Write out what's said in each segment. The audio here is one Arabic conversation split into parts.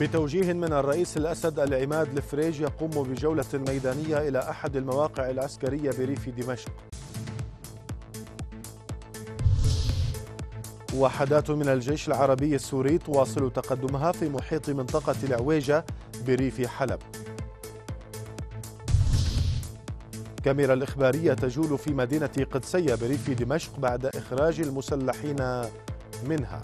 بتوجيه من الرئيس الأسد العماد الفريج يقوم بجولة ميدانية إلى أحد المواقع العسكرية بريف دمشق وحدات من الجيش العربي السوري تواصل تقدمها في محيط منطقة العويجة بريف حلب كاميرا الإخبارية تجول في مدينة قدسية بريف دمشق بعد إخراج المسلحين منها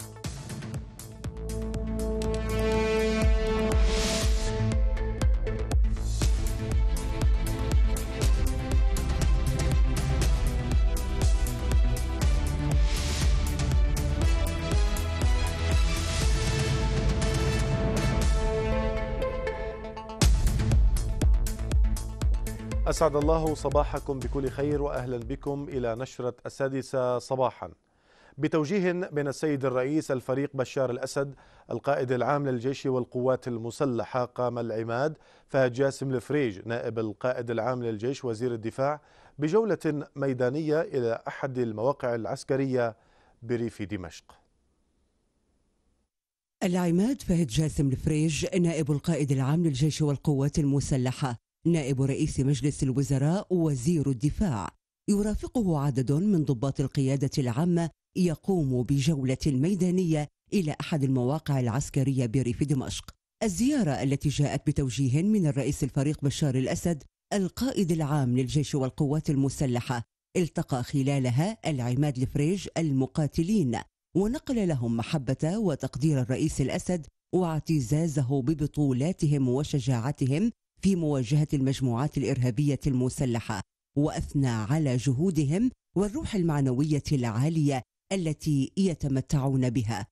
أسعد الله صباحكم بكل خير وأهلا بكم إلى نشرة السادسة صباحا بتوجيه من السيد الرئيس الفريق بشار الأسد القائد العام للجيش والقوات المسلحة قام العماد فهد جاسم الفريج نائب القائد العام للجيش وزير الدفاع بجولة ميدانية إلى أحد المواقع العسكرية بريف دمشق العماد فهد جاسم الفريج نائب القائد العام للجيش والقوات المسلحة نائب رئيس مجلس الوزراء وزير الدفاع يرافقه عدد من ضباط القيادة العامة يقوم بجولة ميدانية إلى أحد المواقع العسكرية بريف دمشق الزيارة التي جاءت بتوجيه من الرئيس الفريق بشار الأسد القائد العام للجيش والقوات المسلحة التقى خلالها العماد الفريج المقاتلين ونقل لهم محبة وتقدير الرئيس الأسد واعتزازه ببطولاتهم وشجاعتهم في مواجهة المجموعات الإرهابية المسلحة وأثنى على جهودهم والروح المعنوية العالية التي يتمتعون بها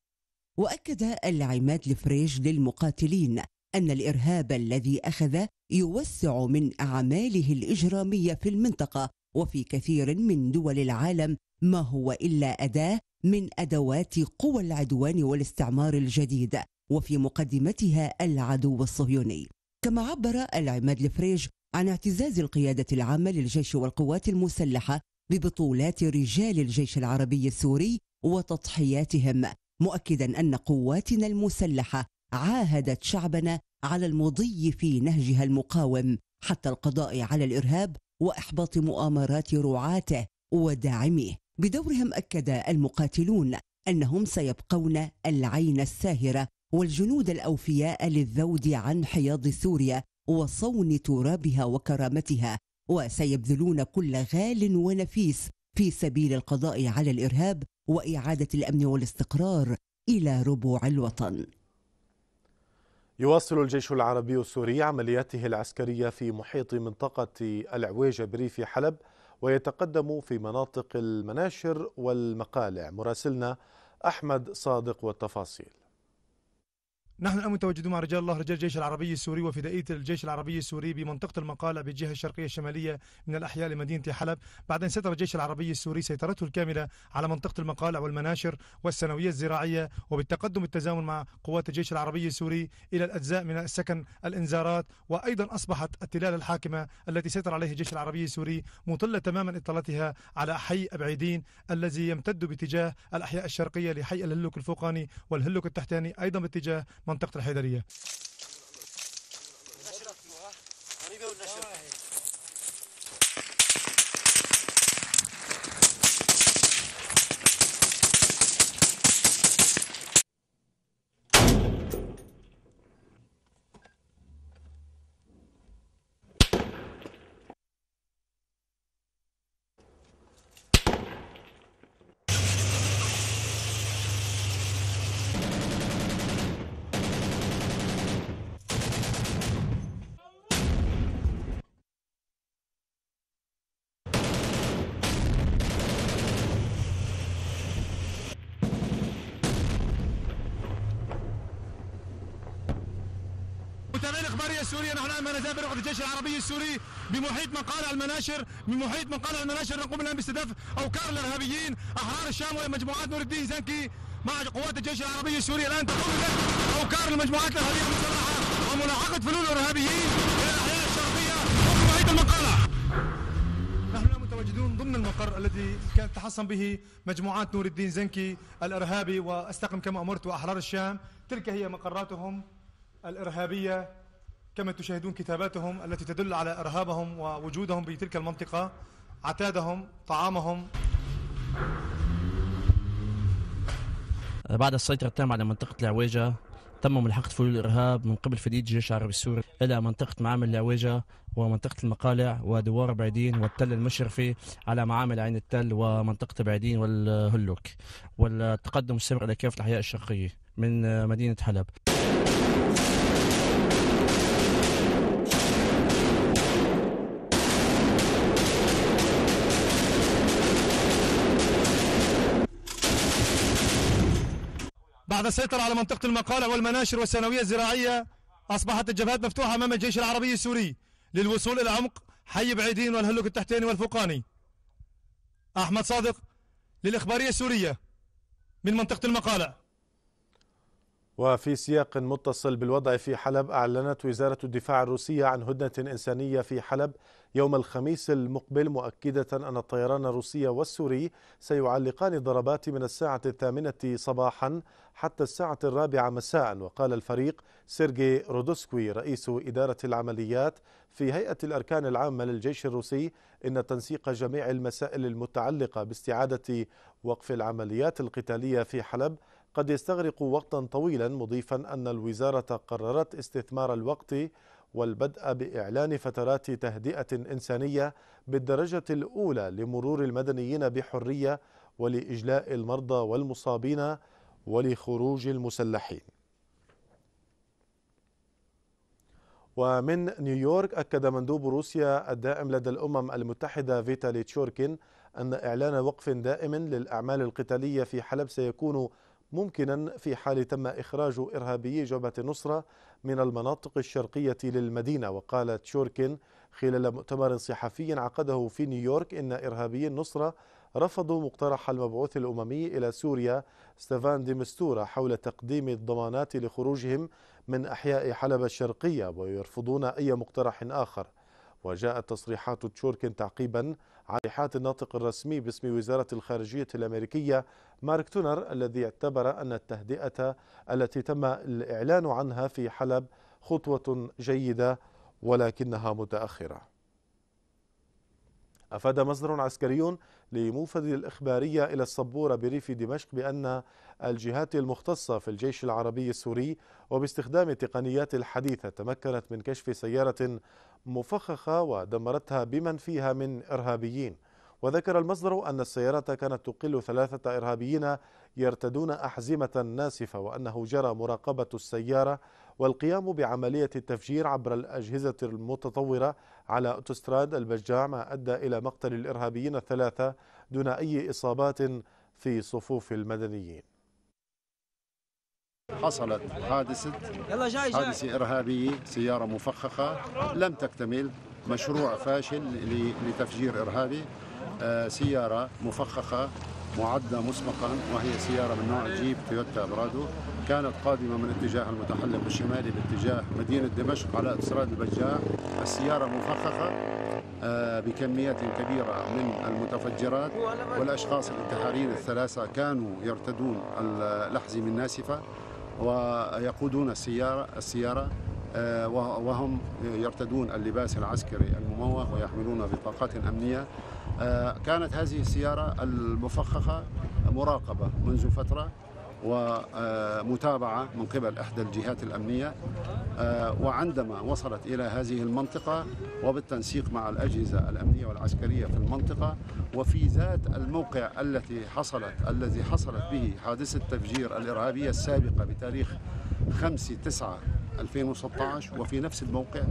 وأكد العماد الفريج للمقاتلين أن الإرهاب الذي أخذ يوسع من أعماله الإجرامية في المنطقة وفي كثير من دول العالم ما هو إلا أداة من أدوات قوى العدوان والاستعمار الجديد وفي مقدمتها العدو الصهيوني كما عبر العماد الفريج عن اعتزاز القيادة العامة للجيش والقوات المسلحة ببطولات رجال الجيش العربي السوري وتضحياتهم مؤكدا أن قواتنا المسلحة عاهدت شعبنا على المضي في نهجها المقاوم حتى القضاء على الإرهاب وإحباط مؤامرات رعاته وداعميه بدورهم أكد المقاتلون أنهم سيبقون العين الساهرة والجنود الأوفياء للذود عن حياض سوريا وصون ترابها وكرامتها وسيبذلون كل غال ونفيس في سبيل القضاء على الإرهاب وإعادة الأمن والاستقرار إلى ربوع الوطن يواصل الجيش العربي السوري عملياته العسكرية في محيط منطقة العويجة بريف حلب ويتقدم في مناطق المناشر والمقالع مراسلنا أحمد صادق والتفاصيل نحن الآن متواجدون مع رجال الله رجال الجيش العربي السوري وفدائية الجيش العربي السوري بمنطقة المقالة بالجهة الشرقية الشمالية من الأحياء لمدينة حلب بعد أن سيطر الجيش العربي السوري سيطرته الكاملة على منطقة المقالة والمناشر والثانوية الزراعية وبالتقدم التزامن مع قوات الجيش العربي السوري إلى الأجزاء من السكن الإنذارات وأيضا أصبحت التلال الحاكمة التي سيطر عليها الجيش العربي السوري مطلة تماما اطلالتها على حي أبعيدين الذي يمتد باتجاه الأحياء الشرقية لحي الهلوك الفوقاني والهلوك التحتاني أيضا باتجاه منطقه الحيدريه الوسائل الإخبارية السورية نحن الان ما نزال بروح الجيش العربي السوري بمحيط مقالع المناشر بمحيط مقالع المناشر نقوم الآن باستهداف أوكار الإرهابيين أحرار الشام ومجموعات نور الدين زنكي مع قوات الجيش العربي السوري الآن تقوم أوكار المجموعات الإرهابية المسلحة وملاحقة فلول الإرهابيين إلى الأحياء الشرقية وفي المقالع نحن متواجدون ضمن المقر الذي كانت تحصن به مجموعات نور الدين زنكي الإرهابي واستقم كما أمرت وأحرار الشام تلك هي مقراتهم الإرهابية كما تشاهدون كتاباتهم التي تدل على إرهابهم ووجودهم بتلك المنطقة عتادهم طعامهم بعد السيطرة التامة على منطقة العويجة تم ملحقة فلول الإرهاب من قبل فريق الجيش العربي السوري إلى منطقة معامل العويجة ومنطقة المقالع ودوار بعيدين والتل المشرفي على معامل عين التل ومنطقة بعيدين والهلوك والتقدم السابق إلى كافة الأحياء الشرقية من مدينة حلب بعد السيطرة على منطقة المقالة والمناشر والثانوية الزراعية أصبحت الجبهات مفتوحة أمام الجيش العربي السوري للوصول إلى عمق حي بعيدين والهلك التحتاني والفوقاني أحمد صادق للإخبارية السورية من منطقة المقالة وفي سياق متصل بالوضع في حلب أعلنت وزارة الدفاع الروسية عن هدنة إنسانية في حلب يوم الخميس المقبل مؤكدة أن الطيران الروسي والسوري سيعلقان ضربات من الساعة الثامنة صباحا حتى الساعة الرابعة مساء وقال الفريق سيرجي رودوسكوي رئيس إدارة العمليات في هيئة الأركان العامة للجيش الروسي إن تنسيق جميع المسائل المتعلقة باستعادة وقف العمليات القتالية في حلب قد يستغرق وقتا طويلا مضيفا أن الوزارة قررت استثمار الوقت والبدء بإعلان فترات تهدئة إنسانية بالدرجة الأولى لمرور المدنيين بحرية ولإجلاء المرضى والمصابين ولخروج المسلحين ومن نيويورك أكد مندوب روسيا الدائم لدى الأمم المتحدة فيتالي تشوركين أن إعلان وقف دائم للأعمال القتالية في حلب سيكون ممكنا في حال تم إخراج إرهابيي جبهة النصرة من المناطق الشرقية للمدينة وقالت شوركن خلال مؤتمر صحفي عقده في نيويورك إن إرهابيي النصرة رفضوا مقترح المبعوث الأممي إلى سوريا ستيفان ديمستورا حول تقديم الضمانات لخروجهم من أحياء حلب الشرقية ويرفضون أي مقترح آخر وجاءت تصريحات تشوركن تعقيبا على حات الناطق الرسمي باسم وزارة الخارجية الأمريكية مارك تونر الذي اعتبر أن التهدئة التي تم الإعلان عنها في حلب خطوة جيدة ولكنها متأخرة أفاد مصدر عسكري لموفد الإخبارية إلى الصبورة بريف دمشق بأن الجهات المختصة في الجيش العربي السوري وباستخدام التقنيات الحديثة تمكنت من كشف سيارة مفخخة ودمرتها بمن فيها من إرهابيين وذكر المصدر أن السيارة كانت تقل ثلاثة إرهابيين يرتدون أحزمة ناسفة وأنه جرى مراقبة السيارة والقيام بعملية التفجير عبر الأجهزة المتطورة على أوتوستراد البجاع ما أدى إلى مقتل الإرهابيين الثلاثة دون أي إصابات في صفوف المدنيين حصلت حادثة حادثة إرهابية سيارة مفخخة لم تكتمل مشروع فاشل لتفجير إرهابي آه، سيارة مفخخة معدة مسبقا وهي سيارة من نوع جيب تويوتا برادو كانت قادمة من اتجاه المتحلق الشمالي باتجاه مدينة دمشق على استراد البجاح السيارة مفخخة آه، بكميات كبيرة من المتفجرات والأشخاص الانتحاريين الثلاثة كانوا يرتدون الأحزمة الناسفة ويقودون السيارة السيارة آه، وهم يرتدون اللباس العسكري المموه ويحملون بطاقات أمنية آه، كانت هذه السيارة المفخخة مراقبة منذ فترة ومتابعة من قبل إحدى الجهات الأمنية آه، وعندما وصلت إلى هذه المنطقة وبالتنسيق مع الأجهزة الأمنية والعسكرية في المنطقة وفي ذات الموقع التي حصلت الذي حصلت به حادثة تفجير الإرهابية السابقة بتاريخ 5 9 2016 وفي نفس الموقع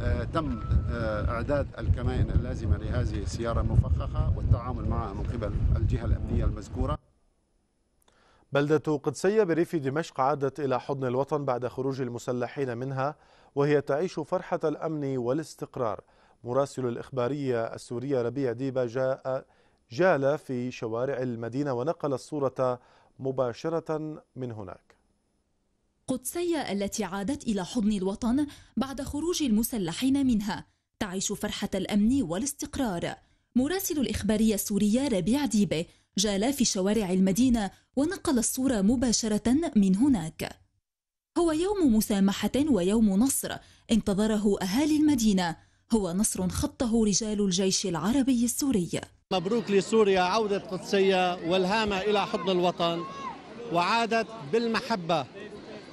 آه، تم آه، اعداد الكمائن اللازمه لهذه السياره المفخخه والتعامل معها من قبل الجهه الامنيه المذكوره بلدة قدسية بريف دمشق عادت إلى حضن الوطن بعد خروج المسلحين منها وهي تعيش فرحة الأمن والاستقرار مراسل الإخبارية السورية ربيع ديبا جاء جال في شوارع المدينة ونقل الصورة مباشرة من هناك قدسية التي عادت إلى حضن الوطن بعد خروج المسلحين منها تعيش فرحة الأمن والاستقرار مراسل الإخبارية السورية ربيع ديبة جال في شوارع المدينة ونقل الصورة مباشرة من هناك هو يوم مسامحة ويوم نصر انتظره أهالي المدينة هو نصر خطه رجال الجيش العربي السوري مبروك لسوريا عودة قدسية والهامة إلى حضن الوطن وعادت بالمحبة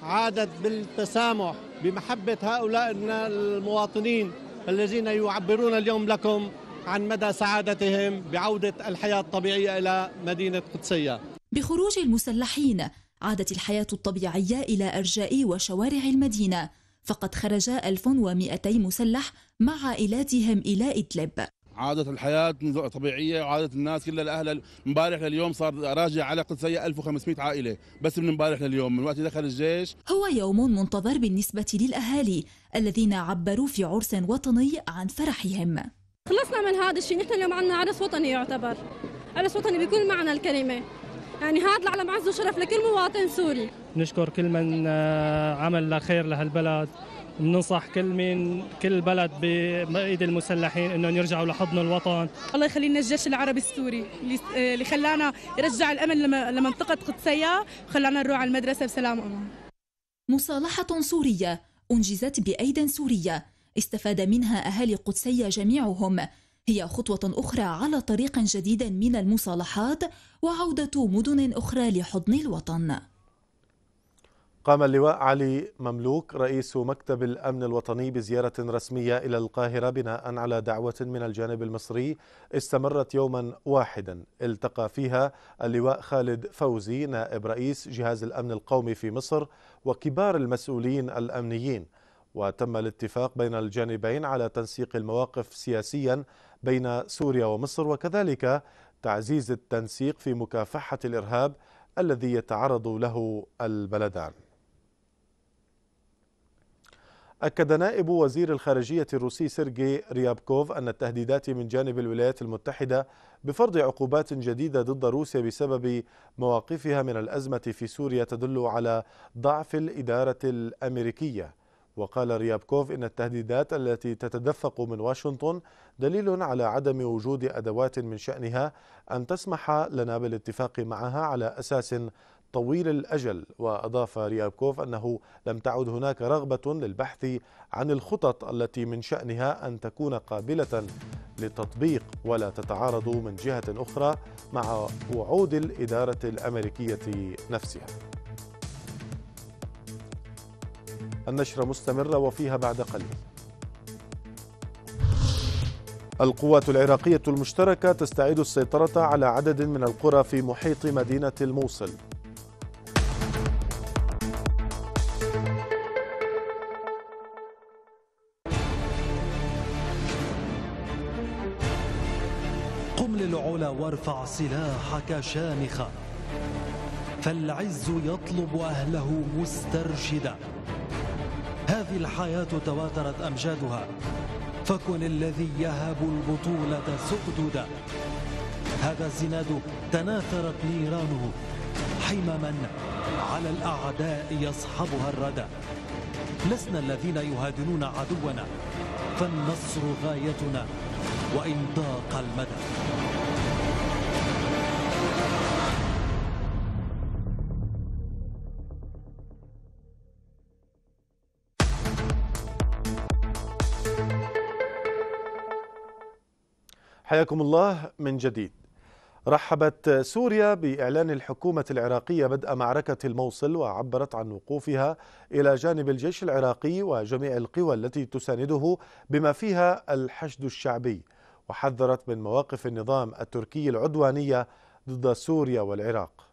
عادت بالتسامح بمحبة هؤلاء المواطنين الذين يعبرون اليوم لكم عن مدى سعادتهم بعودة الحياة الطبيعية إلى مدينة قدسية بخروج المسلحين عادت الحياة الطبيعية إلى أرجاء وشوارع المدينة فقد خرج 1200 مسلح مع عائلاتهم إلى إدلب عادت الحياة طبيعية وعادت الناس كلها الأهل امبارح لليوم صار راجع على قدسية 1500 عائلة بس من امبارح لليوم من وقت دخل الجيش هو يوم منتظر بالنسبة للأهالي الذين عبروا في عرس وطني عن فرحهم خلصنا من هذا الشيء نحن اليوم عندنا عرس وطني يعتبر عرس وطني بكل معنى الكلمة يعني هذا العلم عز وشرف لكل مواطن سوري نشكر كل من آه، عمل خير لهالبلد بننصح كل مين كل بلد بايد المسلحين انهم يرجعوا لحضن الوطن الله يخلي لنا الجيش العربي السوري اللي آه، خلانا يرجع الامن لمنطقه قدسيه وخلانا نروح على المدرسه بسلام وامان مصالحه سوريه انجزت بايد سوريه استفاد منها أهالي قدسية جميعهم هي خطوة أخرى على طريق جديد من المصالحات وعودة مدن أخرى لحضن الوطن قام اللواء علي مملوك رئيس مكتب الأمن الوطني بزيارة رسمية إلى القاهرة بناء على دعوة من الجانب المصري استمرت يوما واحدا التقى فيها اللواء خالد فوزي نائب رئيس جهاز الأمن القومي في مصر وكبار المسؤولين الأمنيين وتم الاتفاق بين الجانبين على تنسيق المواقف سياسيا بين سوريا ومصر وكذلك تعزيز التنسيق في مكافحة الإرهاب الذي يتعرض له البلدان أكد نائب وزير الخارجية الروسي سيرجي ريابكوف أن التهديدات من جانب الولايات المتحدة بفرض عقوبات جديدة ضد روسيا بسبب مواقفها من الأزمة في سوريا تدل على ضعف الإدارة الأمريكية وقال ريابكوف إن التهديدات التي تتدفق من واشنطن دليل على عدم وجود أدوات من شأنها أن تسمح لنا بالاتفاق معها على أساس طويل الأجل وأضاف ريابكوف أنه لم تعد هناك رغبة للبحث عن الخطط التي من شأنها أن تكون قابلة للتطبيق ولا تتعارض من جهة أخرى مع وعود الإدارة الأمريكية نفسها النشرة مستمرة وفيها بعد قليل القوات العراقية المشتركة تستعيد السيطرة على عدد من القرى في محيط مدينة الموصل قم للعلا وارفع سلاحك شامخا فالعز يطلب أهله مسترشدا هذه الحياة تواترت أمجادها فكن الذي يهب البطولة سؤددا هذا الزناد تناثرت نيرانه حمما على الأعداء يصحبها الردى لسنا الذين يهادنون عدونا فالنصر غايتنا وإن ضاق المدى حياكم الله من جديد رحبت سوريا باعلان الحكومه العراقيه بدء معركه الموصل وعبرت عن وقوفها الى جانب الجيش العراقي وجميع القوى التي تسانده بما فيها الحشد الشعبي وحذرت من مواقف النظام التركي العدوانيه ضد سوريا والعراق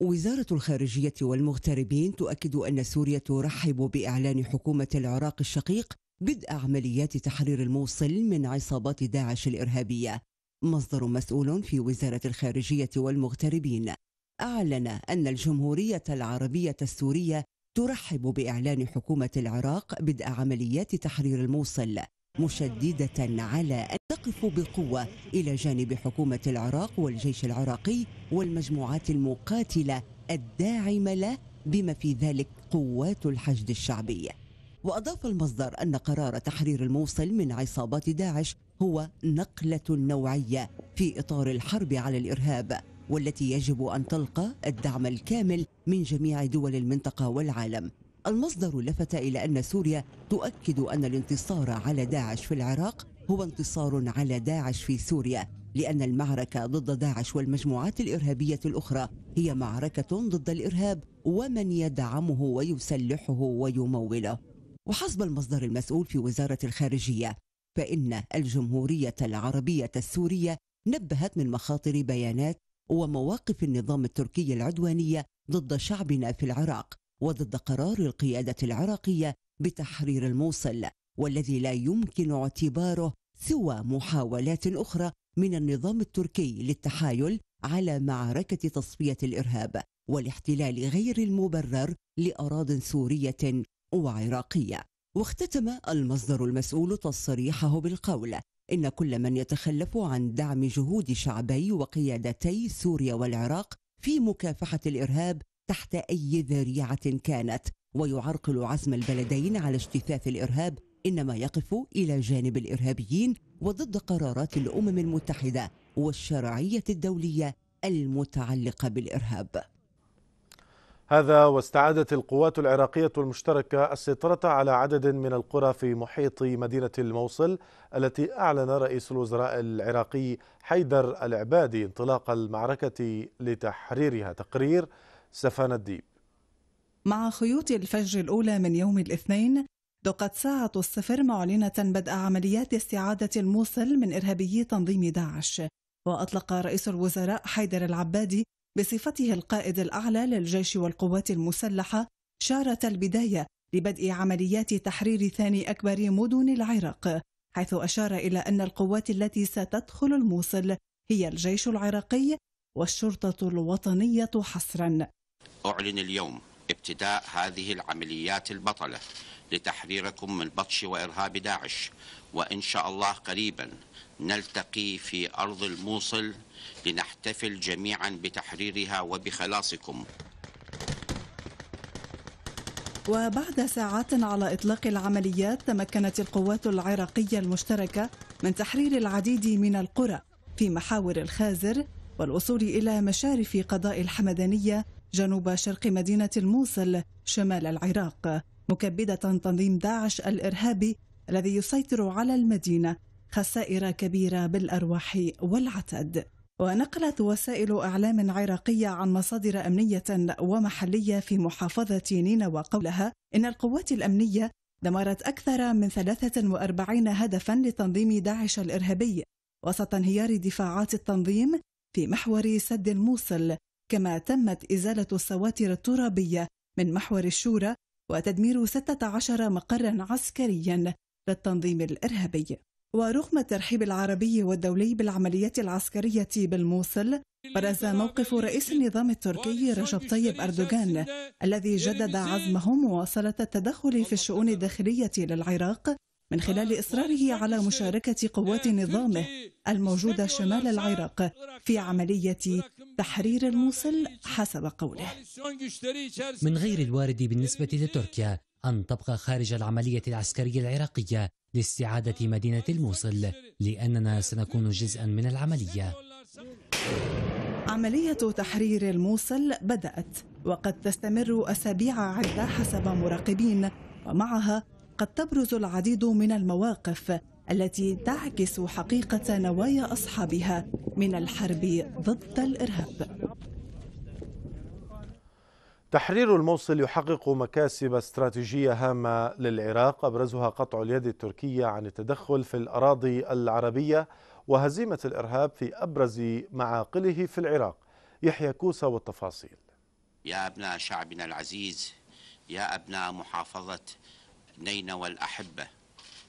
وزارة الخارجية والمغتربين تؤكد أن سوريا ترحب بإعلان حكومة العراق الشقيق بدء عمليات تحرير الموصل من عصابات داعش الإرهابية مصدر مسؤول في وزارة الخارجية والمغتربين أعلن أن الجمهورية العربية السورية ترحب بإعلان حكومة العراق بدء عمليات تحرير الموصل مشددة على أن تقف بقوة إلى جانب حكومة العراق والجيش العراقي والمجموعات المقاتلة الداعمة له بما في ذلك قوات الحشد الشعبي وأضاف المصدر أن قرار تحرير الموصل من عصابات داعش هو نقلة نوعية في إطار الحرب على الإرهاب والتي يجب أن تلقى الدعم الكامل من جميع دول المنطقة والعالم المصدر لفت إلى أن سوريا تؤكد أن الانتصار على داعش في العراق هو انتصار على داعش في سوريا لأن المعركة ضد داعش والمجموعات الإرهابية الأخرى هي معركة ضد الإرهاب ومن يدعمه ويسلحه ويموله وحسب المصدر المسؤول في وزارة الخارجية فإن الجمهورية العربية السورية نبهت من مخاطر بيانات ومواقف النظام التركي العدوانية ضد شعبنا في العراق وضد قرار القيادة العراقية بتحرير الموصل والذي لا يمكن اعتباره سوى محاولات أخرى من النظام التركي للتحايل على معركة تصفية الإرهاب والاحتلال غير المبرر لأراض سورية وعراقية واختتم المصدر المسؤول تصريحه بالقول إن كل من يتخلف عن دعم جهود شعبي وقيادتي سوريا والعراق في مكافحة الإرهاب تحت أي ذريعة كانت ويعرقل عزم البلدين على اجتثاث الإرهاب إنما يقف إلى جانب الإرهابيين وضد قرارات الأمم المتحدة والشرعية الدولية المتعلقة بالإرهاب هذا واستعادت القوات العراقية المشتركة السيطرة على عدد من القرى في محيط مدينة الموصل التي أعلن رئيس الوزراء العراقي حيدر العبادي انطلاق المعركة لتحريرها تقرير سفان الديب مع خيوط الفجر الأولى من يوم الاثنين دقت ساعة الصفر معلنة بدء عمليات استعادة الموصل من إرهابي تنظيم داعش وأطلق رئيس الوزراء حيدر العبادي بصفته القائد الأعلى للجيش والقوات المسلحة شارت البداية لبدء عمليات تحرير ثاني أكبر مدن العراق حيث أشار إلى أن القوات التي ستدخل الموصل هي الجيش العراقي والشرطة الوطنية حصرا أعلن اليوم ابتداء هذه العمليات البطلة لتحريركم من بطش وإرهاب داعش وإن شاء الله قريبا نلتقي في أرض الموصل لنحتفل جميعا بتحريرها وبخلاصكم وبعد ساعات على اطلاق العمليات تمكنت القوات العراقيه المشتركه من تحرير العديد من القرى في محاور الخازر والوصول الى مشارف قضاء الحمدانيه جنوب شرق مدينه الموصل شمال العراق مكبده تنظيم داعش الارهابي الذي يسيطر على المدينة خسائر كبيرة بالأرواح والعتاد ونقلت وسائل اعلام عراقيه عن مصادر امنيه ومحليه في محافظه نينوى قولها ان القوات الامنيه دمرت اكثر من 43 هدفا لتنظيم داعش الارهابي وسط انهيار دفاعات التنظيم في محور سد الموصل كما تمت ازاله السواتر الترابيه من محور الشورى وتدمير 16 مقرا عسكريا للتنظيم الإرهابي ورغم الترحيب العربي والدولي بالعمليات العسكرية بالموصل برز موقف رئيس النظام التركي رجب طيب أردوغان الذي جدد عزمه مواصلة التدخل في الشؤون الداخلية للعراق من خلال إصراره على مشاركة قوات نظامه الموجودة شمال العراق في عملية تحرير الموصل حسب قوله من غير الوارد بالنسبة لتركيا أن تبقى خارج العملية العسكرية العراقية لاستعادة مدينة الموصل لأننا سنكون جزءا من العملية عملية تحرير الموصل بدأت وقد تستمر أسابيع عدة حسب مراقبين ومعها قد تبرز العديد من المواقف التي تعكس حقيقة نوايا أصحابها من الحرب ضد الإرهاب تحرير الموصل يحقق مكاسب استراتيجية هامة للعراق أبرزها قطع اليد التركية عن التدخل في الأراضي العربية وهزيمة الإرهاب في أبرز معاقله في العراق يحيى كوسا والتفاصيل يا أبناء شعبنا العزيز يا أبناء محافظة نينوى الأحبة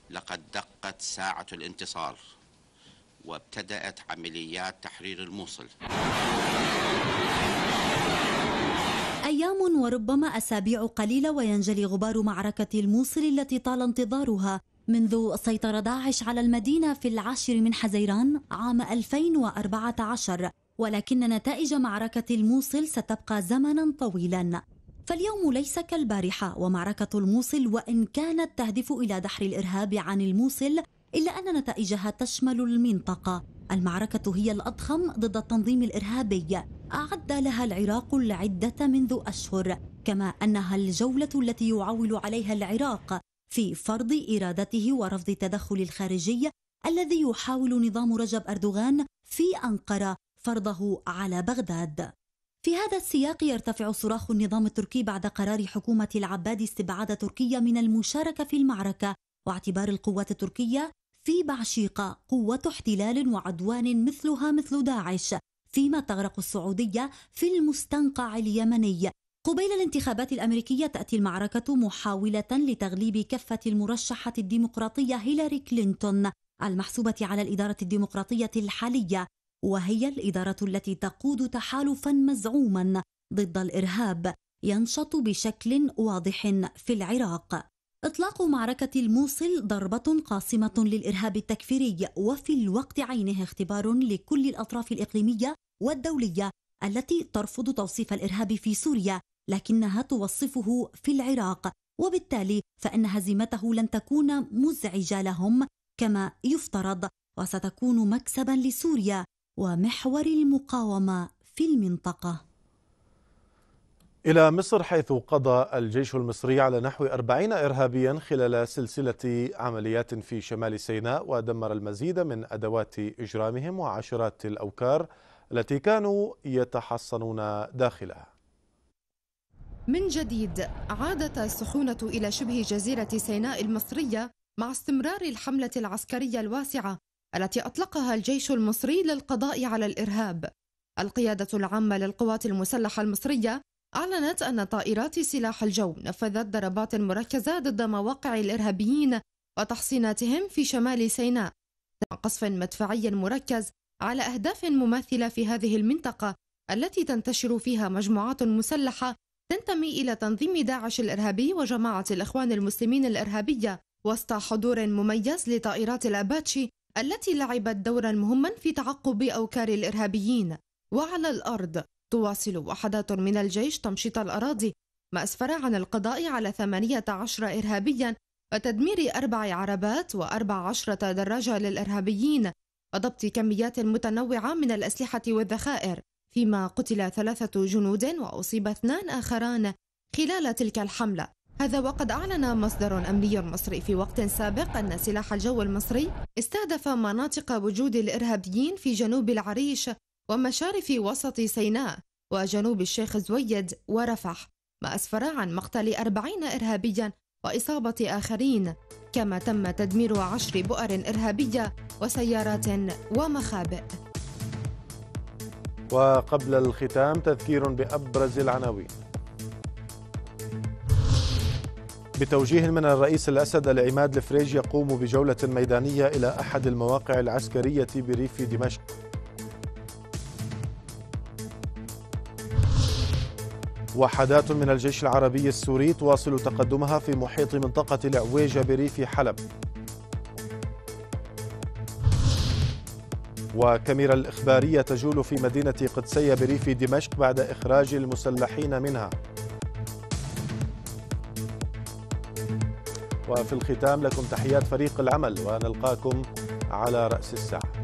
لقد دقت ساعة الانتصار وابتدأت عمليات تحرير الموصل وربما أسابيع قليلة وينجلي غبار معركة الموصل التي طال انتظارها منذ سيطرة داعش على المدينة في العاشر من حزيران عام 2014 ولكن نتائج معركة الموصل ستبقى زمنا طويلا فاليوم ليس كالبارحة ومعركة الموصل وإن كانت تهدف إلى دحر الإرهاب عن الموصل إلا أن نتائجها تشمل المنطقة المعركة هي الأضخم ضد التنظيم الإرهابي أعد لها العراق العدة منذ أشهر كما أنها الجولة التي يعول عليها العراق في فرض إرادته ورفض التدخل الخارجي الذي يحاول نظام رجب أردوغان في أنقرة فرضه على بغداد في هذا السياق يرتفع صراخ النظام التركي بعد قرار حكومة العباد استبعاد تركيا من المشاركة في المعركة واعتبار القوات التركية في بعشيقة قوة احتلال وعدوان مثلها مثل داعش فيما تغرق السعودية في المستنقع اليمني قبيل الانتخابات الأمريكية تأتي المعركة محاولة لتغليب كفة المرشحة الديمقراطية هيلاري كلينتون المحسوبة على الإدارة الديمقراطية الحالية وهي الإدارة التي تقود تحالفا مزعوما ضد الإرهاب ينشط بشكل واضح في العراق إطلاق معركة الموصل ضربة قاصمة للإرهاب التكفيري وفي الوقت عينه اختبار لكل الأطراف الإقليمية والدولية التي ترفض توصيف الإرهاب في سوريا لكنها توصفه في العراق وبالتالي فإن هزيمته لن تكون مزعجة لهم كما يفترض وستكون مكسبا لسوريا ومحور المقاومة في المنطقة إلى مصر حيث قضى الجيش المصري على نحو أربعين إرهابيا خلال سلسلة عمليات في شمال سيناء ودمر المزيد من أدوات إجرامهم وعشرات الأوكار التي كانوا يتحصنون داخلها من جديد عادت السخونة إلى شبه جزيرة سيناء المصرية مع استمرار الحملة العسكرية الواسعة التي أطلقها الجيش المصري للقضاء على الإرهاب القيادة العامة للقوات المسلحة المصرية أعلنت أن طائرات سلاح الجو نفذت ضربات مركزة ضد مواقع الإرهابيين وتحصيناتهم في شمال سيناء قصف مدفعي مركز على أهداف مماثلة في هذه المنطقة التي تنتشر فيها مجموعات مسلحة تنتمي إلى تنظيم داعش الإرهابي وجماعة الإخوان المسلمين الإرهابية وسط حضور مميز لطائرات الأباتشي التي لعبت دورا مهما في تعقب أوكار الإرهابيين وعلى الأرض تواصل وحدات من الجيش تمشيط الأراضي ما أسفر عن القضاء على 18 إرهابيا وتدمير أربع عربات وأربع عشرة دراجة للإرهابيين وضبط كميات متنوعة من الأسلحة والذخائر فيما قتل ثلاثة جنود وأصيب اثنان آخران خلال تلك الحملة هذا وقد أعلن مصدر أمني مصري في وقت سابق أن سلاح الجو المصري استهدف مناطق وجود الإرهابيين في جنوب العريش ومشارف وسط سيناء وجنوب الشيخ زويد ورفح ما أسفر عن مقتل أربعين إرهابيا وإصابة آخرين كما تم تدمير عشر بؤر إرهابية وسيارات ومخابئ وقبل الختام تذكير بأبرز العناوين بتوجيه من الرئيس الأسد العماد الفريج يقوم بجولة ميدانية إلى أحد المواقع العسكرية بريف دمشق وحدات من الجيش العربي السوري تواصل تقدمها في محيط منطقة العويجة بريف حلب وكاميرا الإخبارية تجول في مدينة قدسية بريف دمشق بعد إخراج المسلحين منها وفي الختام لكم تحيات فريق العمل ونلقاكم على رأس الساعة